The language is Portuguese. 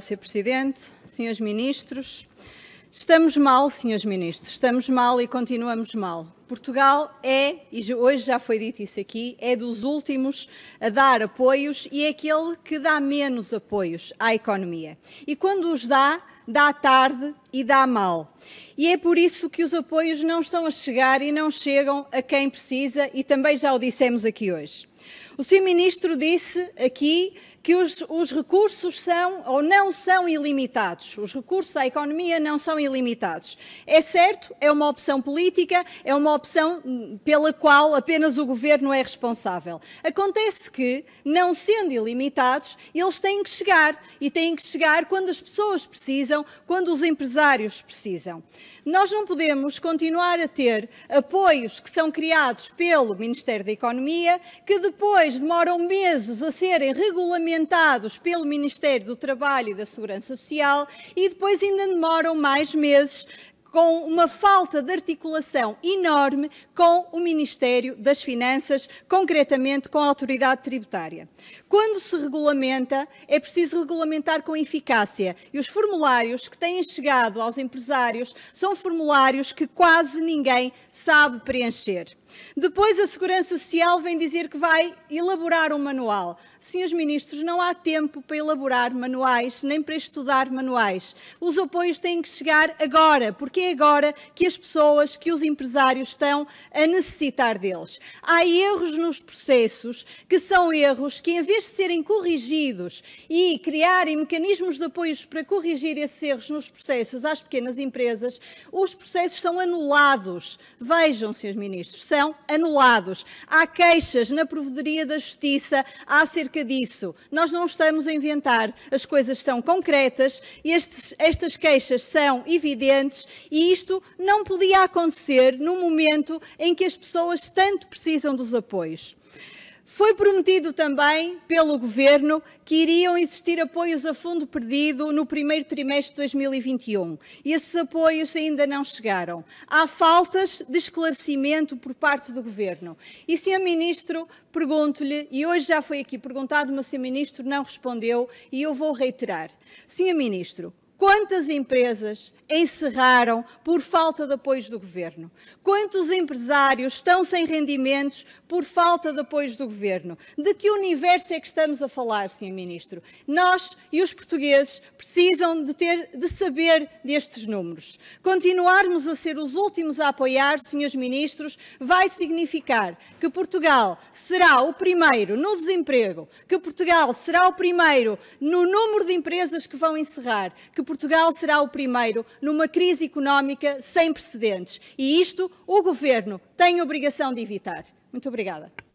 Sr. Presidente, Srs. Ministros, estamos mal, Srs. Ministros, estamos mal e continuamos mal. Portugal é, e hoje já foi dito isso aqui, é dos últimos a dar apoios e é aquele que dá menos apoios à economia. E quando os dá, dá tarde e dá mal. E é por isso que os apoios não estão a chegar e não chegam a quem precisa, e também já o dissemos aqui hoje. O Sr. Ministro disse aqui que os, os, recursos são ou não são ilimitados. Os recursos à economia não são ilimitados. É certo, é uma opção política, é uma opção pela qual apenas o governo é responsável. Acontece que, não sendo ilimitados, eles têm que chegar e têm que chegar quando as pessoas precisam, quando os empresários precisam. Nós não podemos continuar a ter apoios que são criados pelo Ministério da Economia que depois depois demoram meses a serem regulamentados pelo Ministério do Trabalho e da Segurança Social e depois ainda demoram mais meses com uma falta de articulação enorme com o Ministério das Finanças, concretamente com a Autoridade Tributária. Quando se regulamenta, é preciso regulamentar com eficácia e os formulários que têm chegado aos empresários são formulários que quase ninguém sabe preencher. Depois a Segurança Social vem dizer que vai elaborar um manual. Senhores ministros, não há tempo para elaborar manuais, nem para estudar manuais. Os apoios têm que chegar agora, porque é agora que as pessoas, que os empresários estão a necessitar deles. Há erros nos processos que são erros que, em vez de serem corrigidos e criarem mecanismos de apoios para corrigir esses erros nos processos às pequenas empresas, os processos são anulados. Vejam, senhores ministros, são são anulados. Há queixas na Provedoria da Justiça acerca disso. Nós não estamos a inventar, as coisas são concretas, estes, estas queixas são evidentes e isto não podia acontecer no momento em que as pessoas tanto precisam dos apoios. Foi prometido também pelo Governo que iriam existir apoios a fundo perdido no primeiro trimestre de 2021. E Esses apoios ainda não chegaram. Há faltas de esclarecimento por parte do Governo. E, Sr. Ministro, pergunto-lhe, e hoje já foi aqui perguntado, mas o Sr. Ministro não respondeu, e eu vou reiterar. Sr. Ministro, Quantas empresas encerraram por falta de apoios do governo? Quantos empresários estão sem rendimentos por falta de apoios do governo? De que universo é que estamos a falar, Sr. Ministro? Nós e os portugueses precisam de, ter, de saber destes números. Continuarmos a ser os últimos a apoiar, Srs. Ministros, vai significar que Portugal será o primeiro no desemprego, que Portugal será o primeiro no número de empresas que vão encerrar, que Portugal será o primeiro numa crise económica sem precedentes. E isto o Governo tem a obrigação de evitar. Muito obrigada.